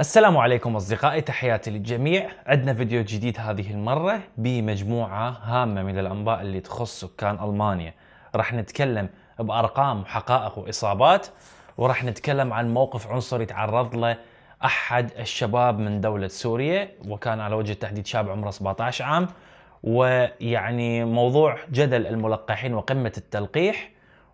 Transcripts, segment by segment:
السلام عليكم أصدقائي تحياتي للجميع عندنا فيديو جديد هذه المرة بمجموعة هامة من الأنباء اللي تخص سكان ألمانيا راح نتكلم بأرقام وحقائق وإصابات وراح نتكلم عن موقف عنصري تعرض له أحد الشباب من دولة سوريا وكان على وجه التحديد شاب عمره 17 عام ويعني موضوع جدل الملقحين وقمة التلقيح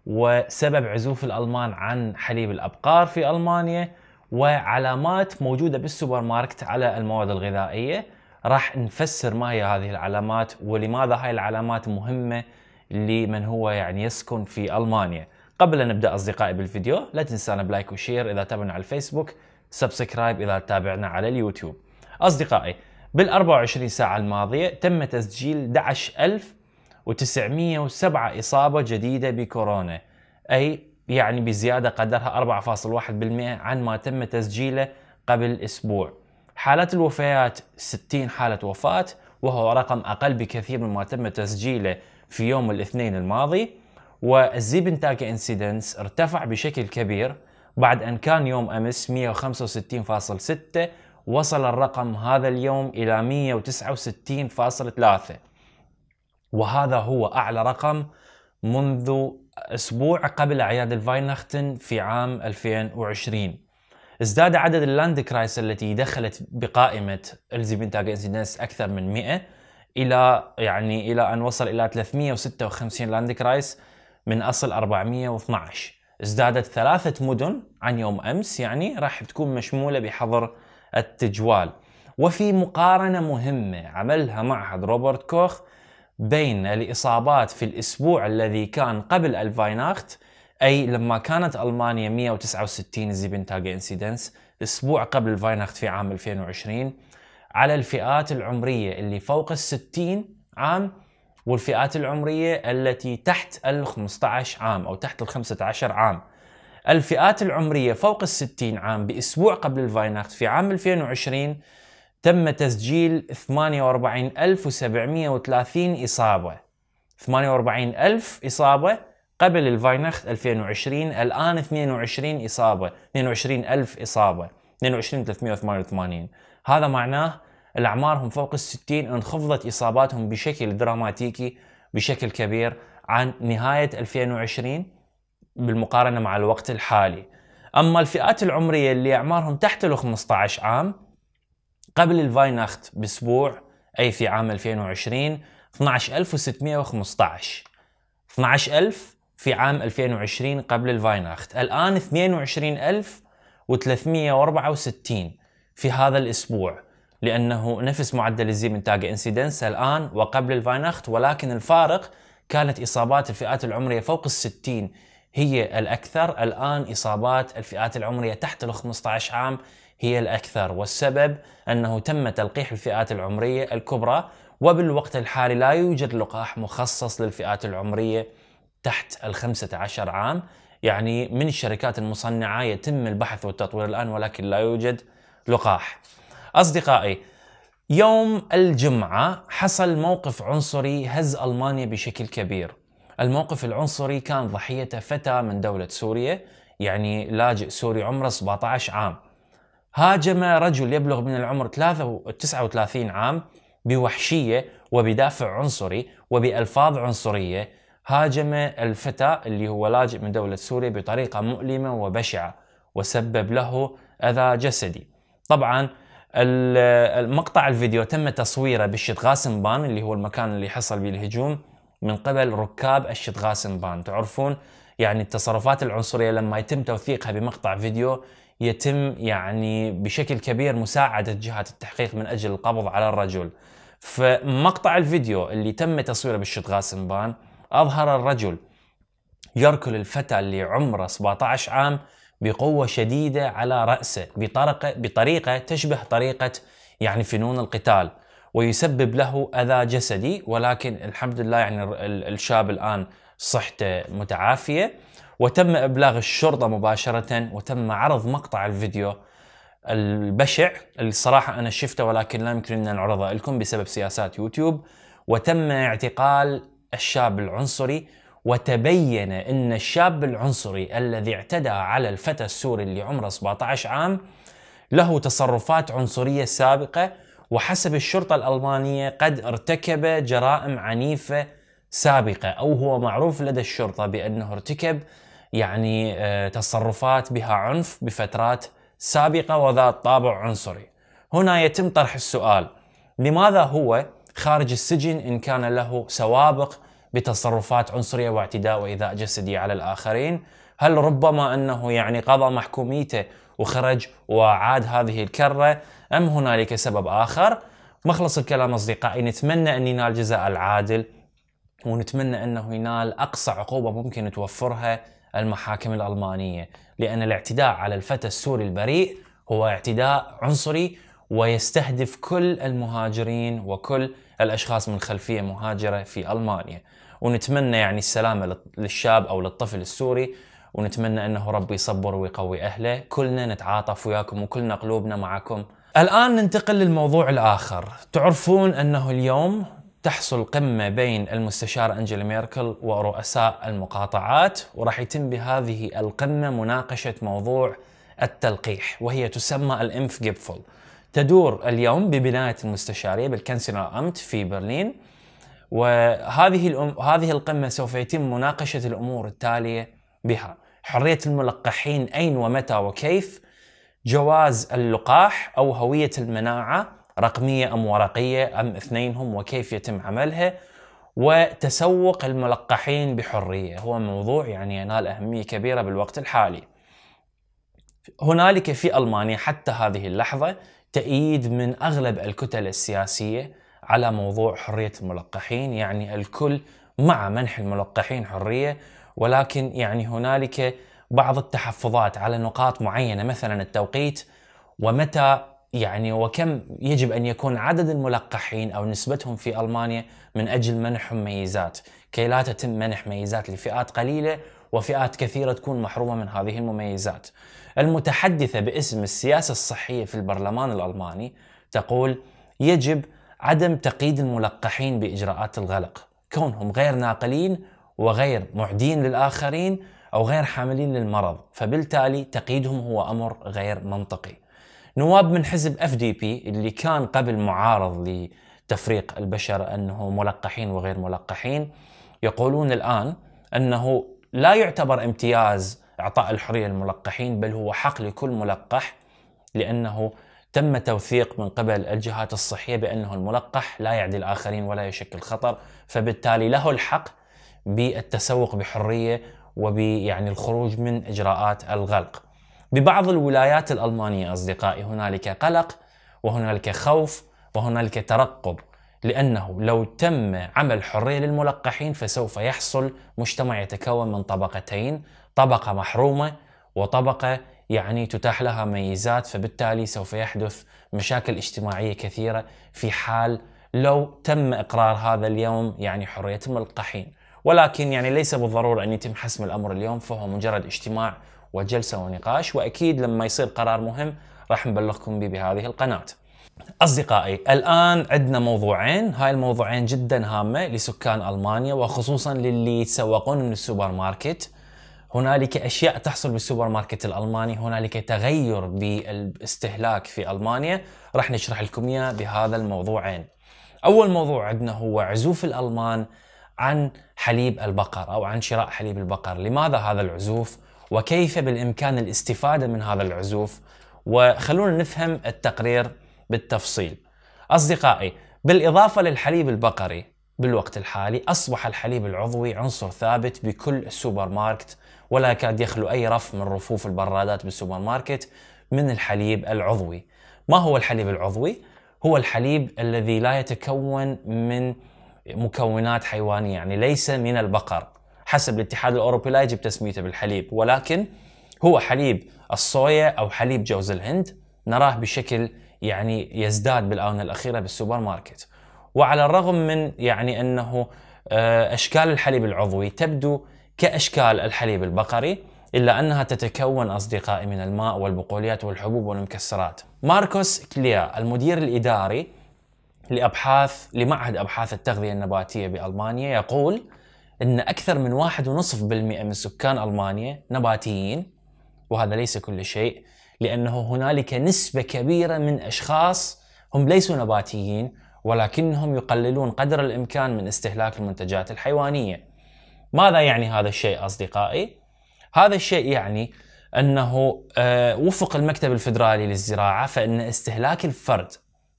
وسبب عزوف الألمان عن حليب الأبقار في ألمانيا وعلامات موجوده بالسوبر ماركت على المواد الغذائيه راح نفسر ما هي هذه العلامات ولماذا هاي العلامات مهمه لمن هو يعني يسكن في المانيا قبل ان نبدا اصدقائي بالفيديو لا تنسانا بلايك وشير اذا تابعنا على الفيسبوك سبسكرايب اذا تابعنا على اليوتيوب اصدقائي بال 24 ساعه الماضيه تم تسجيل 11907 اصابه جديده بكورونا اي يعني بزيادة قدرها 4.1% عن ما تم تسجيله قبل أسبوع حالات الوفيات 60 حالة وفاة وهو رقم أقل بكثير مما تم تسجيله في يوم الاثنين الماضي والزيبنتاك انسيدنس ارتفع بشكل كبير بعد أن كان يوم أمس 165.6 وصل الرقم هذا اليوم إلى 169.3 وهذا هو أعلى رقم منذ أسبوع قبل أعياد الفاينختن في عام 2020 ازداد عدد اللاند كرايس التي دخلت بقائمة الزيبنتاج انسيدنس أكثر من 100 إلى يعني إلى أن وصل إلى 356 لاند كرايس من أصل 412 ازدادت ثلاثة مدن عن يوم أمس يعني راح تكون مشمولة بحظر التجوال وفي مقارنة مهمة عملها معهد روبرت كوخ بين الإصابات في الأسبوع الذي كان قبل الفايناخت أي لما كانت ألمانيا 169 زيبنتاج انسيدنس أسبوع قبل الفايناخت في عام 2020 على الفئات العمرية اللي فوق ال 60 عام والفئات العمرية التي تحت ال 15 عام أو تحت ال 15 عام الفئات العمرية فوق ال 60 عام بأسبوع قبل الفايناخت في عام 2020 تم تسجيل 48730 إصابة 48000 إصابة قبل الفاينخت 2020 الآن 22 إصابة 22000 إصابة 22388 هذا معناه الأعمارهم فوق الستين انخفضت إصاباتهم بشكل دراماتيكي بشكل كبير عن نهاية 2020 بالمقارنة مع الوقت الحالي أما الفئات العمرية اللي أعمارهم تحت ال 15 عام قبل الفايناخت باسبوع اي في عام 2020 12615 12000 في عام 2020 قبل الفايناخت الان 22364 في هذا الاسبوع لانه نفس معدل الزيمن تاج انسيدنس الان وقبل الفايناخت ولكن الفارق كانت اصابات الفئات العمريه فوق ال 60 هي الاكثر الان اصابات الفئات العمريه تحت ال 15 عام هي الأكثر والسبب أنه تم تلقيح الفئات العمرية الكبرى وبالوقت الحالي لا يوجد لقاح مخصص للفئات العمرية تحت الخمسة عشر عام يعني من الشركات المصنعة يتم البحث والتطوير الآن ولكن لا يوجد لقاح أصدقائي يوم الجمعة حصل موقف عنصري هز ألمانيا بشكل كبير الموقف العنصري كان ضحيته فتى من دولة سوريا يعني لاجئ سوري عمره 17 عام هاجم رجل يبلغ من العمر 39 عام بوحشية وبدافع عنصري وبألفاظ عنصرية هاجم الفتى اللي هو لاجئ من دولة سوريا بطريقة مؤلمة وبشعة وسبب له أذى جسدي طبعا المقطع الفيديو تم تصويره بالشيخ بان اللي هو المكان اللي حصل به الهجوم من قبل ركاب الشيخ بان تعرفون يعني التصرفات العنصرية لما يتم توثيقها بمقطع فيديو يتم يعني بشكل كبير مساعدة جهات التحقيق من أجل القبض على الرجل فمقطع الفيديو اللي تم تصويره بالشط غاسم أظهر الرجل يركل الفتى اللي عمره 17 عام بقوة شديدة على رأسه بطريقة, بطريقة تشبه طريقة يعني فنون القتال ويسبب له أذى جسدي ولكن الحمد لله يعني الشاب الآن صحته متعافية وتم إبلاغ الشرطة مباشرة وتم عرض مقطع الفيديو البشع اللي صراحة أنا شفته ولكن لا يمكن أن نعرضه لكم بسبب سياسات يوتيوب وتم اعتقال الشاب العنصري وتبين أن الشاب العنصري الذي اعتدى على الفتى السوري اللي عمره 17 عام له تصرفات عنصرية سابقة وحسب الشرطة الألمانية قد ارتكب جرائم عنيفة سابقة أو هو معروف لدى الشرطة بأنه ارتكب يعني آه، تصرفات بها عنف بفترات سابقة وذات طابع عنصري هنا يتم طرح السؤال لماذا هو خارج السجن إن كان له سوابق بتصرفات عنصرية واعتداء وإيذاء جسدي على الآخرين هل ربما أنه يعني قضى محكوميته وخرج وعاد هذه الكرة أم هنالك سبب آخر مخلص الكلام أصدقائي نتمنى أن ينال جزاء العادل ونتمنى أنه ينال أقصى عقوبة ممكن توفرها المحاكم الألمانية لأن الاعتداء على الفتى السوري البريء هو اعتداء عنصري ويستهدف كل المهاجرين وكل الأشخاص من خلفية مهاجرة في ألمانيا ونتمنى يعني السلامة للشاب أو للطفل السوري ونتمنى أنه ربي يصبر ويقوي أهله كلنا نتعاطف وياكم وكلنا قلوبنا معكم الآن ننتقل للموضوع الآخر تعرفون أنه اليوم تحصل قمة بين المستشارة أنجيلا ميركل ورؤساء المقاطعات وراح يتم بهذه القمة مناقشة موضوع التلقيح وهي تسمى الإنف جيبفل تدور اليوم ببناية المستشارية بالكنسلر أمت في برلين وهذه الأم... هذه القمة سوف يتم مناقشة الأمور التالية بها حرية الملقحين أين ومتى وكيف جواز اللقاح أو هوية المناعة رقمية أم ورقية أم اثنينهم وكيف يتم عملها وتسوق الملقحين بحرية هو موضوع يعني ينال أهمية كبيرة بالوقت الحالي هنالك في ألمانيا حتى هذه اللحظة تأييد من أغلب الكتل السياسية على موضوع حرية الملقحين يعني الكل مع منح الملقحين حرية ولكن يعني هنالك بعض التحفظات على نقاط معينة مثلا التوقيت ومتى يعني وكم يجب أن يكون عدد الملقحين أو نسبتهم في ألمانيا من أجل منحهم ميزات كي لا تتم منح ميزات لفئات قليلة وفئات كثيرة تكون محرومة من هذه المميزات المتحدثة باسم السياسة الصحية في البرلمان الألماني تقول يجب عدم تقييد الملقحين بإجراءات الغلق كونهم غير ناقلين وغير معدين للآخرين أو غير حاملين للمرض فبالتالي تقييدهم هو أمر غير منطقي نواب من حزب اف دي بي اللي كان قبل معارض لتفريق البشر انه ملقحين وغير ملقحين يقولون الان انه لا يعتبر امتياز اعطاء الحريه للملقحين بل هو حق لكل ملقح لانه تم توثيق من قبل الجهات الصحيه بانه الملقح لا يعدي الاخرين ولا يشكل خطر فبالتالي له الحق بالتسوق بحريه وبيعني الخروج من اجراءات الغلق ببعض الولايات الألمانية أصدقائي هنالك قلق وهنالك خوف وهنالك ترقب لأنه لو تم عمل حرية للملقحين فسوف يحصل مجتمع يتكون من طبقتين طبقة محرومة وطبقة يعني تتاح لها ميزات فبالتالي سوف يحدث مشاكل اجتماعية كثيرة في حال لو تم إقرار هذا اليوم يعني حرية الملقحين ولكن يعني ليس بالضرورة أن يتم حسم الأمر اليوم فهو مجرد اجتماع وجلسه ونقاش واكيد لما يصير قرار مهم راح نبلغكم به بهذه القناه. اصدقائي الان عندنا موضوعين هاي الموضوعين جدا هامه لسكان المانيا وخصوصا للي يتسوقون من السوبر ماركت هنالك اشياء تحصل بالسوبر ماركت الالماني هنالك تغير بالاستهلاك في المانيا راح نشرح لكم اياه بهذا الموضوعين اول موضوع عندنا هو عزوف الالمان عن حليب البقر او عن شراء حليب البقر لماذا هذا العزوف وكيف بالامكان الاستفاده من هذا العزوف وخلونا نفهم التقرير بالتفصيل. اصدقائي بالاضافه للحليب البقري بالوقت الحالي اصبح الحليب العضوي عنصر ثابت بكل سوبر ماركت ولا يكاد يخلو اي رف من رفوف البرادات بالسوبر ماركت من الحليب العضوي. ما هو الحليب العضوي؟ هو الحليب الذي لا يتكون من مكونات حيوانيه يعني ليس من البقر حسب الاتحاد الاوروبي لا يجب تسميته بالحليب ولكن هو حليب الصويا او حليب جوز الهند نراه بشكل يعني يزداد بالاونه الاخيره بالسوبر ماركت وعلى الرغم من يعني انه آه، اشكال الحليب العضوي تبدو كاشكال الحليب البقري الا انها تتكون اصدقائي من الماء والبقوليات والحبوب والمكسرات. ماركوس كليا المدير الاداري لابحاث لمعهد ابحاث التغذيه النباتيه بالمانيا يقول أن أكثر من 1.5% من سكان ألمانيا نباتيين وهذا ليس كل شيء لأنه هنالك نسبة كبيرة من أشخاص هم ليسوا نباتيين ولكنهم يقللون قدر الإمكان من استهلاك المنتجات الحيوانية ماذا يعني هذا الشيء أصدقائي؟ هذا الشيء يعني أنه آه، وفق المكتب الفدرالي للزراعة فإن استهلاك الفرد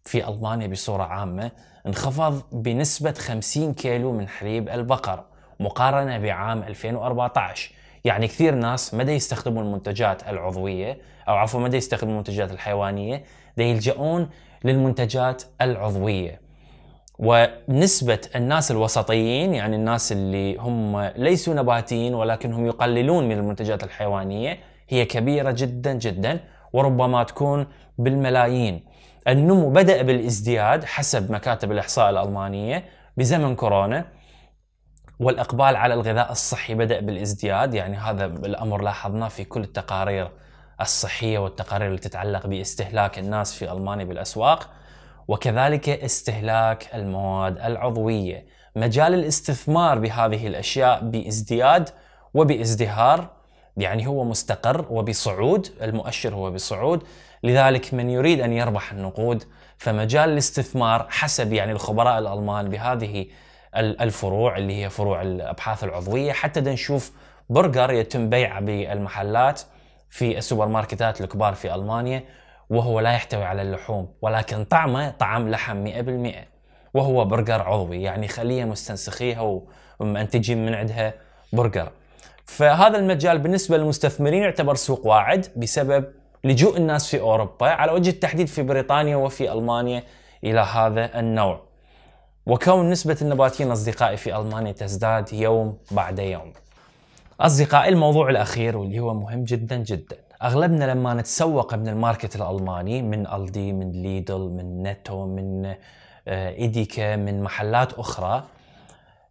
في ألمانيا بصورة عامة انخفض بنسبة 50 كيلو من حليب البقر مقارنة بعام 2014 يعني كثير ناس مدى يستخدموا المنتجات العضوية أو عفوا مدى يستخدموا المنتجات الحيوانية يلجؤون للمنتجات العضوية ونسبة الناس الوسطيين يعني الناس اللي هم ليسوا نباتيين ولكنهم يقللون من المنتجات الحيوانية هي كبيرة جدا جدا وربما تكون بالملايين النمو بدأ بالازدياد حسب مكاتب الإحصاء الألمانية بزمن كورونا والإقبال على الغذاء الصحي بدأ بالازدياد يعني هذا الأمر لاحظناه في كل التقارير الصحية والتقارير اللي تتعلق باستهلاك الناس في ألمانيا بالأسواق وكذلك استهلاك المواد العضوية مجال الاستثمار بهذه الأشياء بازدياد وبازدهار يعني هو مستقر وبصعود المؤشر هو بصعود لذلك من يريد أن يربح النقود فمجال الاستثمار حسب يعني الخبراء الألمان بهذه الفروع اللي هي فروع الابحاث العضويه حتى نشوف برجر يتم بيعه بالمحلات في السوبر ماركتات الكبار في المانيا وهو لا يحتوي على اللحوم ولكن طعمه طعم لحم 100% وهو برجر عضوي يعني خليه مستنسخيها ومنتجين من عندها برجر فهذا المجال بالنسبه للمستثمرين يعتبر سوق واعد بسبب لجوء الناس في اوروبا على وجه التحديد في بريطانيا وفي المانيا الى هذا النوع وكون نسبة النباتيين أصدقائي في ألمانيا تزداد يوم بعد يوم أصدقائي الموضوع الأخير واللي هو مهم جدا جدا أغلبنا لما نتسوق من الماركت الألماني من ألدي من ليدل من نتو من آه، إيديكا من محلات أخرى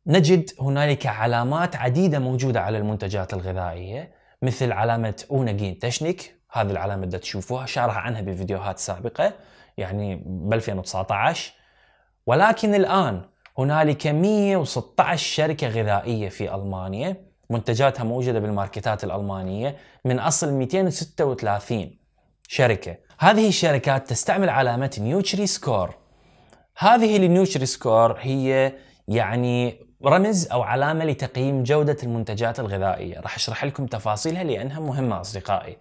نجد هنالك علامات عديدة موجودة على المنتجات الغذائية مثل علامة أونجين تشنيك هذه العلامة اللي تشوفوها شارح عنها بفيديوهات سابقة يعني ب 2019 ولكن الآن هنالك 116 شركة غذائية في ألمانيا منتجاتها موجودة بالماركتات الألمانية من أصل 236 شركة هذه الشركات تستعمل علامة نيوتري سكور هذه النيوتري سكور هي يعني رمز او علامه لتقييم جوده المنتجات الغذائيه، راح اشرح لكم تفاصيلها لانها مهمه اصدقائي.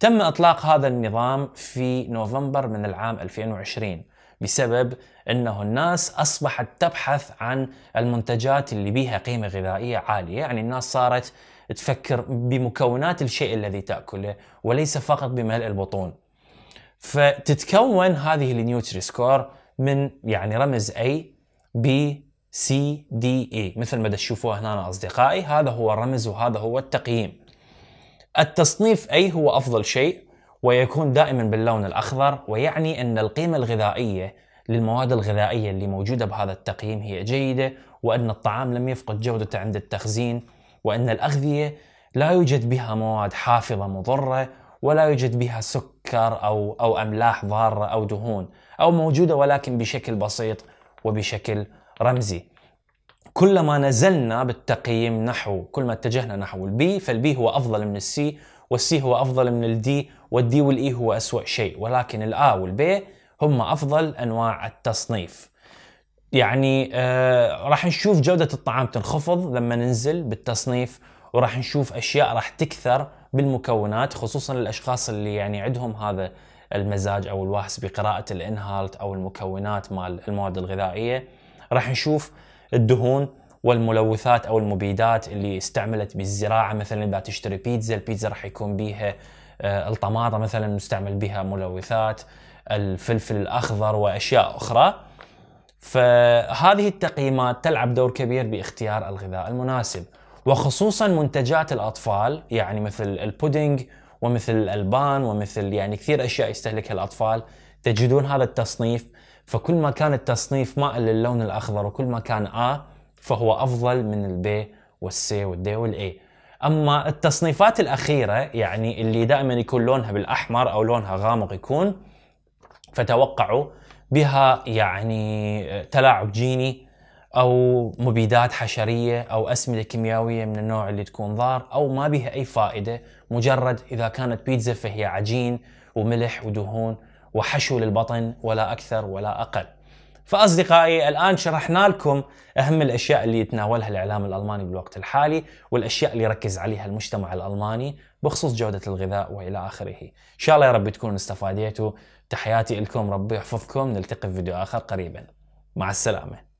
تم اطلاق هذا النظام في نوفمبر من العام 2020 بسبب انه الناس اصبحت تبحث عن المنتجات اللي بيها قيمه غذائيه عاليه، يعني الناس صارت تفكر بمكونات الشيء الذي تاكله وليس فقط بملء البطون. فتتكون هذه النيوتري سكور من يعني رمز A B C D E مثل ما تشوفوه هنا اصدقائي هذا هو الرمز وهذا هو التقييم. التصنيف A هو افضل شيء ويكون دائما باللون الأخضر ويعني أن القيمة الغذائية للمواد الغذائية اللي موجودة بهذا التقييم هي جيدة وأن الطعام لم يفقد جودته عند التخزين وأن الأغذية لا يوجد بها مواد حافظة مضرة ولا يوجد بها سكر أو أو أملاح ضارة أو دهون أو موجودة ولكن بشكل بسيط وبشكل رمزي كلما نزلنا بالتقييم نحو كل ما اتجهنا نحو البي فالبي هو أفضل من السي والسي هو أفضل من الدي والدي والإي هو أسوأ شيء ولكن الآ والبي هم أفضل أنواع التصنيف يعني آه راح نشوف جودة الطعام تنخفض لما ننزل بالتصنيف وراح نشوف أشياء راح تكثر بالمكونات خصوصا للأشخاص اللي يعني عندهم هذا المزاج أو الواحس بقراءة الإنهالت أو المكونات مال المواد الغذائية راح نشوف الدهون والملوثات او المبيدات اللي استعملت بالزراعه مثلا اذا تشتري بيتزا البيتزا راح يكون بيها آه، الطماطم مثلا نستعمل بها ملوثات الفلفل الاخضر واشياء اخرى فهذه التقييمات تلعب دور كبير باختيار الغذاء المناسب وخصوصا منتجات الاطفال يعني مثل البودينج ومثل الالبان ومثل يعني كثير اشياء يستهلكها الاطفال تجدون هذا التصنيف فكل ما كان التصنيف مائل للون الاخضر وكل ما كان آ فهو افضل من البي والسي والدي والاي اما التصنيفات الاخيره يعني اللي دائما يكون لونها بالاحمر او لونها غامق يكون فتوقعوا بها يعني تلاعب جيني او مبيدات حشريه او اسمده كيميائيه من النوع اللي تكون ضار او ما بها اي فائده مجرد اذا كانت بيتزا فهي عجين وملح ودهون وحشو للبطن ولا اكثر ولا اقل. فاصدقائي الان شرحنا لكم اهم الاشياء اللي يتناولها الاعلام الالماني بالوقت الحالي والاشياء اللي يركز عليها المجتمع الالماني بخصوص جوده الغذاء والى اخره. ان شاء الله يا رب تكونوا استفاديتوا تحياتي لكم ربي يحفظكم نلتقي في فيديو اخر قريبا. مع السلامه.